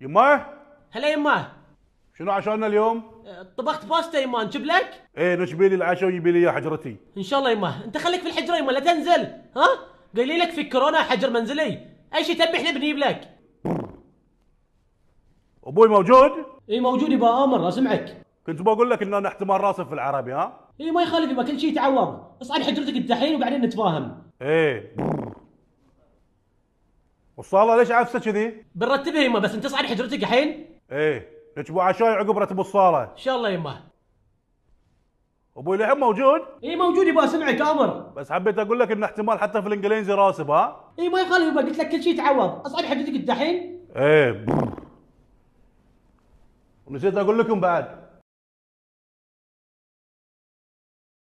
يما هلا يما شنو عشانا اليوم؟ أه، طبخت باستا يما نجيب لك؟ ايه نجبي لي العشاء ويجيب لي حجرتي ان شاء الله يما انت خليك في الحجره يما لا تنزل ها؟ قايلين لك في كورونا حجر منزلي اي شيء تبي احنا بنجيب لك ابوي موجود؟ اي موجود يبا امر اسمعك كنت بقول لك ان انا احتمال راسب في العربي ها اي ما يخالف يبا كل شيء يتعوض اصعد حجرتك الدحين وبعدين نتفاهم ايه والصالة ليش عفسه كذي؟ بنرتبها يما بس انت اصعد حجرتك الحين؟ ايه الاسبوع عشاي عقب رتب الصالة ان شاء الله يما ابوي لحم موجود؟ اي موجود يبا اسمعك امر بس حبيت اقول لك ان احتمال حتى في الانجليزي راسب ها؟ اي ما يخالف يبا قلت لك كل شيء يتعوض اصعد حجرتك الدحين؟ ايه ونسيت اقول لكم بعد